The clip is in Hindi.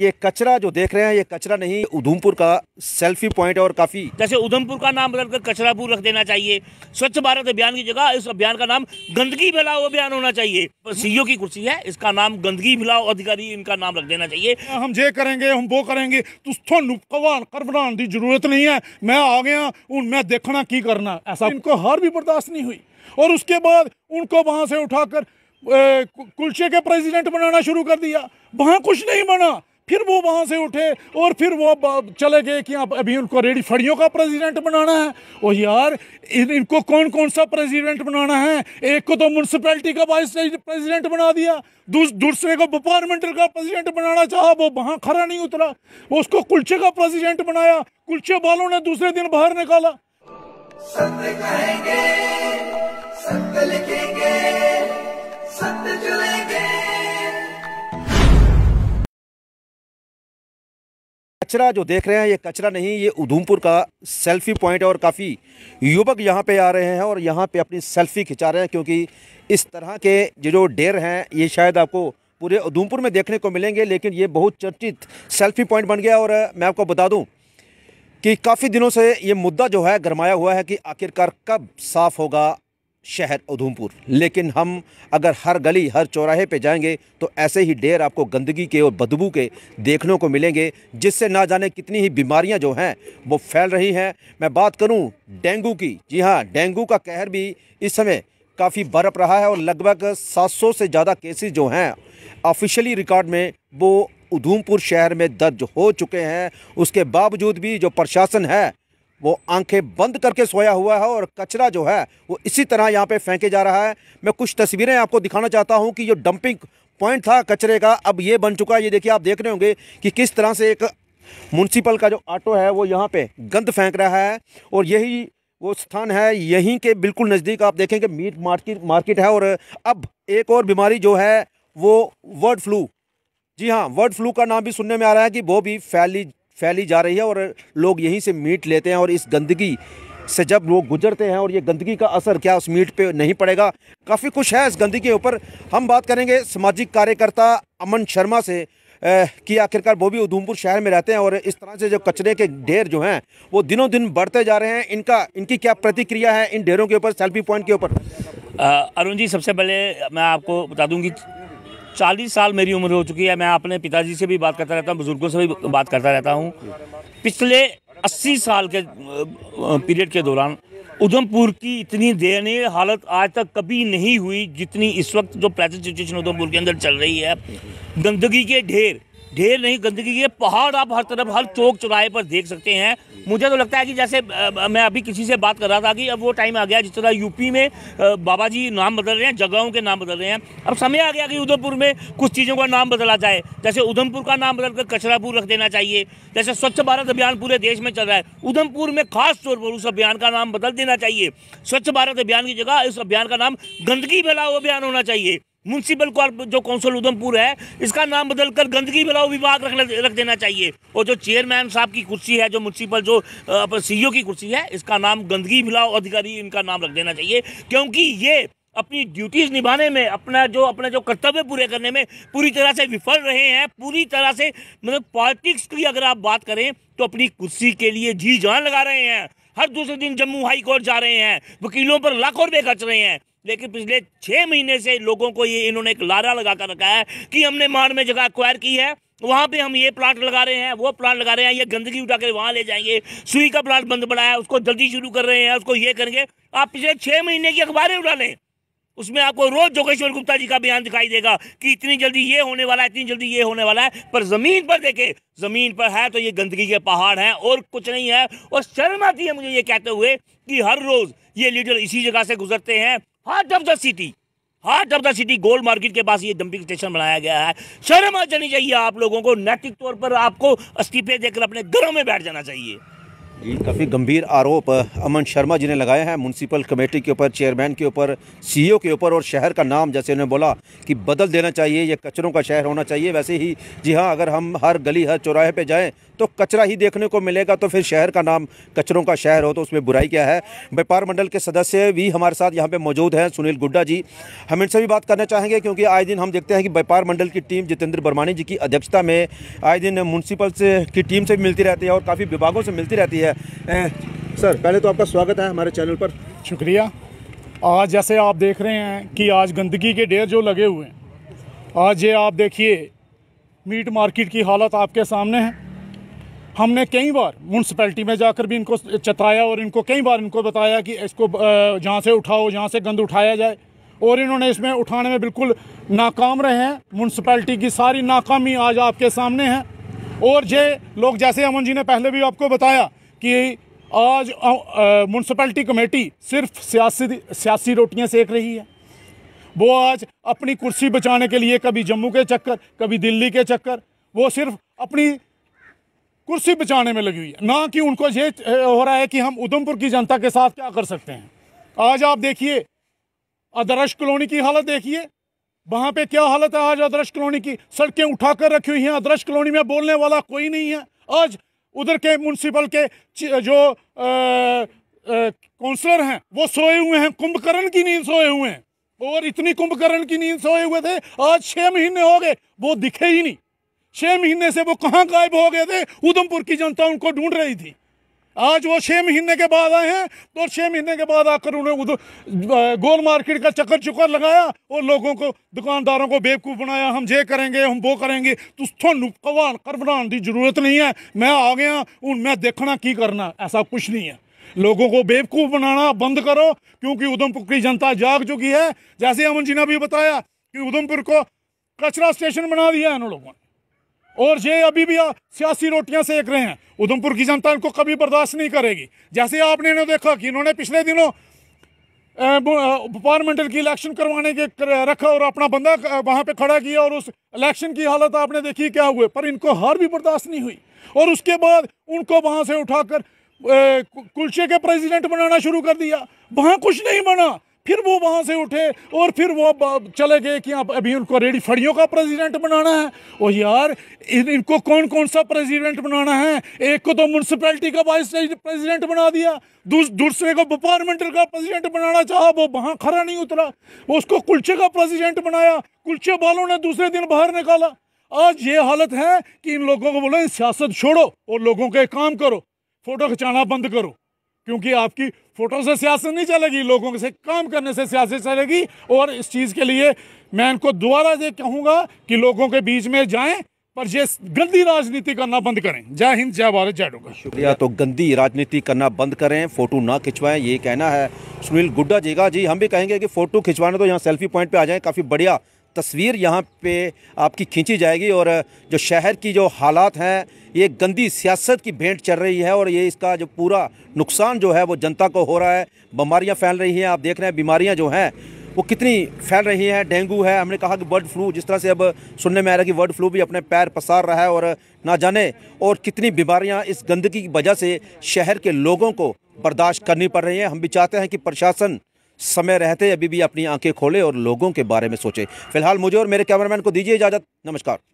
ये कचरा जो देख रहे हैं ये कचरा नहीं उधमपुर का सेल्फी पॉइंट और काफी जैसे उधमपुर का नाम बदलकर कचरापुर रख देना चाहिए स्वच्छ भारत अभियान की जगह इस अभियान का नाम गंदगी फैलाओ अभियान होना चाहिए सीईओ की कुर्सी है इसका नाम गंदगी फैलाओ अधिकारी इनका नाम रख देना चाहिए हाँ, हम जे करेंगे हम वो करेंगे तुस की जरूरत नहीं है मैं आ गया हूँ मैं देखना की करना ऐसा इनको हार भी बर्दाश्त नहीं हुई और उसके बाद उनको वहां से उठाकर कुलचे के प्रेसिडेंट बनाना शुरू कर दिया वहां कुछ नहीं बना फिर वो वहाँ से उठे और फिर वो चले गए कि आप अभी उनको रेडी फड़ियों का प्रेसिडेंट बनाना है और यार इन, इनको कौन कौन सा प्रेसिडेंट बनाना है एक को तो म्यूनसिपैलिटी का वाइस प्रेसिडेंट बना दिया दूसरे को डिपार्टमेंटल का प्रेसिडेंट बनाना चाहा वो वहाँ खड़ा नहीं उतरा वो उसको कुल्छे का प्रेसिडेंट बनाया कुल्छे वालों ने दूसरे दिन बाहर निकाला कहेंगे लिखेंगे कचरा जो देख रहे हैं ये कचरा नहीं ये उधमपुर का सेल्फी पॉइंट है और काफ़ी युवक यहाँ पे आ रहे हैं और यहाँ पे अपनी सेल्फी खिंचा रहे हैं क्योंकि इस तरह के जो जो डेर हैं ये शायद आपको पूरे उधमपुर में देखने को मिलेंगे लेकिन ये बहुत चर्चित सेल्फी पॉइंट बन गया और मैं आपको बता दूँ कि काफ़ी दिनों से ये मुद्दा जो है गरमाया हुआ है कि आखिरकार कब साफ़ होगा शहर उधमपुर लेकिन हम अगर हर गली हर चौराहे पे जाएंगे तो ऐसे ही ढेर आपको गंदगी के और बदबू के देखने को मिलेंगे जिससे ना जाने कितनी ही बीमारियां जो हैं वो फैल रही हैं मैं बात करूं डेंगू की जी हाँ डेंगू का कहर भी इस समय काफ़ी बरप रहा है और लगभग 700 से ज़्यादा केसेस जो हैं ऑफिशियली रिकॉर्ड में वो उधमपुर शहर में दर्ज हो चुके हैं उसके बावजूद भी जो प्रशासन है वो आंखें बंद करके सोया हुआ है और कचरा जो है वो इसी तरह यहाँ पे फेंके जा रहा है मैं कुछ तस्वीरें आपको दिखाना चाहता हूँ कि जो डंपिंग पॉइंट था कचरे का अब ये बन चुका है ये देखिए आप देख रहे होंगे कि किस तरह से एक म्यूनसिपल का जो ऑटो है वो यहाँ पे गंद फेंक रहा है और यही वो स्थान है यहीं के बिल्कुल नज़दीक आप देखेंगे मीट मार्केट मार्केट है और अब एक और बीमारी जो है वो वर्ड फ्लू जी हाँ वर्ड फ्लू का नाम भी सुनने में आ रहा है कि वो भी फैली फैली जा रही है और लोग यहीं से मीट लेते हैं और इस गंदगी से जब लोग गुजरते हैं और ये गंदगी का असर क्या उस मीट पे नहीं पड़ेगा काफ़ी कुछ है इस गंदगी के ऊपर हम बात करेंगे सामाजिक कार्यकर्ता अमन शर्मा से कि आखिरकार वो भी उधमपुर शहर में रहते हैं और इस तरह से जो कचरे के ढेर जो हैं वो दिनों दिन बढ़ते जा रहे हैं इनका इनकी क्या प्रतिक्रिया है इन ढेरों के ऊपर सेल्फी पॉइंट के ऊपर अरुण जी सबसे पहले मैं आपको बता दूँगी चालीस साल मेरी उम्र हो चुकी है मैं अपने पिताजी से भी बात करता रहता हूँ बुज़ुर्गों से भी बात करता रहता हूँ पिछले अस्सी साल के पीरियड के दौरान उधमपुर की इतनी दयनीय हालत आज तक कभी नहीं हुई जितनी इस वक्त जो प्रेजेंट सिचुएशन उधमपुर के अंदर चल रही है गंदगी के ढेर ढेर नहीं गंदगी ये पहाड़ आप हर तरफ हर चौक चौराहे पर देख सकते हैं मुझे तो लगता है कि जैसे आ, मैं अभी किसी से बात कर रहा था कि अब वो टाइम आ गया जिस तरह यूपी में आ, बाबा जी नाम बदल रहे हैं जगहों के नाम बदल रहे हैं अब समय आ गया कि उधमपुर में कुछ चीज़ों का नाम बदला जाए जैसे उधमपुर का नाम बदलकर कचरापुर रख देना चाहिए जैसे स्वच्छ भारत अभियान पूरे देश में चल रहा है उधमपुर में खास तौर पर उस अभियान का नाम बदल देना चाहिए स्वच्छ भारत अभियान की जगह इस अभियान का नाम गंदगी फैलाओ अभियान होना चाहिए म्यूनसिपल जो कौंसिल उधमपुर है इसका नाम बदलकर गंदगी बिलाव विभाग रख रख देना चाहिए और जो चेयरमैन साहब की कुर्सी है जो म्यूनसिपल जो सीईओ e की कुर्सी है इसका नाम गंदगी मिलाओ अधिकारी इनका नाम रख देना चाहिए क्योंकि ये अपनी ड्यूटीज निभाने में अपना जो अपना जो कर्तव्य पूरे करने में पूरी तरह से विफल रहे हैं पूरी तरह से मतलब पॉलिटिक्स की अगर आप बात करें तो अपनी कुर्सी के लिए जी जान लगा रहे हैं हर दूसरे दिन जम्मू हाई कोर्ट जा रहे हैं वकीलों पर लाखों रुपये खर्च रहे हैं लेकिन पिछले छः महीने से लोगों को ये इन्होंने एक लारा लगा कर रखा है कि हमने मार में जगह एक्वायर की है वहाँ पे हम ये प्लांट लगा रहे हैं वो प्लांट लगा रहे हैं ये गंदगी उठा कर वहाँ ले जाएंगे सुई का प्लांट बंद पड़ा है उसको जल्दी शुरू कर रहे हैं उसको ये करेंगे आप पिछले छः महीने की अखबारें उठा लें उसमें आपको रोज जोगेश्वर गुप्ता जी का बयान दिखाई देगा कि इतनी जल्दी ये होने वाला है इतनी जल्दी ये होने वाला है पर जमीन पर देखे जमीन पर है तो ये गंदगी के पहाड़ हैं और कुछ नहीं है और शर्म आती है मुझे ये कहते हुए कि हर रोज ये लीडर इसी जगह से गुजरते हैं heart of the city heart of the city gold market के पास ये डंपिंग स्टेशन बनाया गया है शर्म आ जानी चाहिए आप लोगों को नैतिक तौर पर आपको इस्तीफे देकर अपने घरों में बैठ जाना चाहिए काफ़ी गंभीर आरोप अमन शर्मा जी ने लगाए हैं म्यूनसिपल कमेटी के ऊपर चेयरमैन के ऊपर सीईओ e के ऊपर और शहर का नाम जैसे उन्होंने बोला कि बदल देना चाहिए यह कचरों का शहर होना चाहिए वैसे ही जी हाँ अगर हम हर गली हर चौराहे पे जाएं तो कचरा ही देखने को मिलेगा तो फिर शहर का नाम कचरों का शहर हो तो उसमें बुराई क्या है व्यापार मंडल के सदस्य भी हमारे साथ यहाँ पर मौजूद हैं सुनील गुड्डा जी हम इनसे भी बात करना चाहेंगे क्योंकि आए दिन हम देखते हैं कि व्यापार मंडल की टीम जितेंद्र बर्मानी जी की अध्यक्षता में आए दिन म्यूनसिपल से की टीम से भी मिलती रहती है और काफ़ी विभागों से मिलती रहती है है ए, सर पहले तो आपका स्वागत है हमारे चैनल पर शुक्रिया आज जैसे आप देख रहे हैं कि आज गंदगी के ढेर जो लगे हुए हैं आज ये आप देखिए मीट मार्केट की हालत आपके सामने है हमने कई बार म्यूनसिपैलिटी में जाकर भी इनको चताया और इनको कई बार इनको बताया कि इसको जहाँ से उठाओ जहाँ से गंद उठाया जाए और इन्होंने इसमें उठाने में बिल्कुल नाकाम रहे हैं म्यूनसिपैलिटी की सारी नाकामी आज आपके सामने है और ये लोग जैसे अमन जी ने पहले भी आपको बताया कि आज म्यूनसिपलिटी कमेटी सिर्फ सियासी सियासी रोटियां सेक रही है वो आज अपनी कुर्सी बचाने के लिए कभी जम्मू के चक्कर कभी दिल्ली के चक्कर वो सिर्फ अपनी कुर्सी बचाने में लगी हुई है ना कि उनको ये हो रहा है कि हम उधमपुर की जनता के साथ क्या कर सकते हैं आज आप देखिए अदरश कॉलोनी की हालत देखिए वहाँ पे क्या हालत है आज अदरश कॉलोनी की सड़कें उठाकर रखी हुई हैं अदरश कॉलोनी में बोलने वाला कोई नहीं है आज उधर के म्यूनसिपल के जो काउंसलर हैं वो सोए हुए हैं कुंभकर्ण की नींद सोए हुए हैं और इतनी कुंभकर्ण की नींद सोए हुए थे आज छः महीने हो गए वो दिखे ही नहीं छः महीने से वो कहाँ गायब हो गए थे उधमपुर की जनता उनको ढूंढ रही थी आज वो छः महीने के बाद आए हैं तो छः महीने के बाद आकर उन्हें उधर गोल मार्केट का चक्कर चुकर लगाया और लोगों को दुकानदारों को बेवकूफ़ बनाया हम ये करेंगे हम वो करेंगे तो थोनू कवान कर बनाने की जरूरत नहीं है मैं आ गया हूँ मैं देखना की करना ऐसा कुछ नहीं है लोगों को बेवकूफ़ बनाना बंद करो क्योंकि उधमपुर की जनता जाग चुकी है जैसे अमन जी ने भी बताया कि उधमपुर को कचरा स्टेशन बना दिया है उन लोगों ने और ये अभी भी सियासी रोटियां सेक रहे हैं उधमपुर की जनता इनको कभी बर्दाश्त नहीं करेगी जैसे आपने इन्हें देखा कि इन्होंने पिछले दिनों पार्लियामेंटल की इलेक्शन करवाने के कर, रखा और अपना बंदा वहाँ पे खड़ा किया और उस इलेक्शन की हालत आपने देखी क्या हुए पर इनको हार भी बर्दाश्त नहीं हुई और उसके बाद उनको वहाँ से उठाकर कुलचे के प्रेजिडेंट बनाना शुरू कर दिया वहाँ कुछ नहीं बना फिर वो वहाँ से उठे और फिर वो चले गए कि आप अभी उनको रेडी फड़ियों का प्रेसिडेंट बनाना है और यार इन इनको कौन कौन सा प्रेसिडेंट बनाना है एक को तो म्यूनसिपैलिटी का वाइस प्रेसिडेंट बना दिया दूसरे को डिपार्टमेंटल का प्रेसिडेंट बनाना चाह वो वहाँ खड़ा नहीं उतरा उसको कुल्छे का प्रेसिडेंट बनाया कुल्चे वालों ने दूसरे दिन बाहर निकाला आज ये हालत है कि इन लोगों को बोलो सियासत छोड़ो और लोगों के काम करो फोटो खिंचाना बंद करो क्योंकि आपकी फोटो से सियासत नहीं चलेगी लोगों से काम करने से सियासत चलेगी और इस चीज़ के लिए मैं इनको दोबारा ये कहूँगा कि लोगों के बीच में जाएं पर ये गंदी राजनीति करना बंद करें जय हिंद जय भारत जय डोगा शुक्रिया तो गंदी राजनीति करना बंद करें फोटो ना खिंचवाएं ये कहना है सुनील गुड्डा जी का जी हम भी कहेंगे कि फोटो खिंचवाने तो यहाँ सेल्फी पॉइंट पे आ जाए काफ़ी बढ़िया तस्वीर यहाँ पे आपकी खींची जाएगी और जो शहर की जो हालात हैं ये गंदी सियासत की भेंट चल रही है और ये इसका जो पूरा नुकसान जो है वो जनता को हो रहा है बीमारियाँ फैल रही हैं आप देख रहे हैं बीमारियाँ जो हैं वो कितनी फैल रही हैं डेंगू है हमने कहा कि बर्ड फ्लू जिस तरह से अब सुनने में आ रहा है कि बर्ड फ्लू भी अपने पैर पसार रहा है और ना जाने और कितनी बीमारियां इस गंदगी की वजह से शहर के लोगों को बर्दाश्त करनी पड़ रही हैं हम भी चाहते हैं कि प्रशासन समय रहते अभी भी अपनी आंखें खोले और लोगों के बारे में सोचे फिलहाल मुझे और मेरे कैमरामैन को दीजिए इजाज़त नमस्कार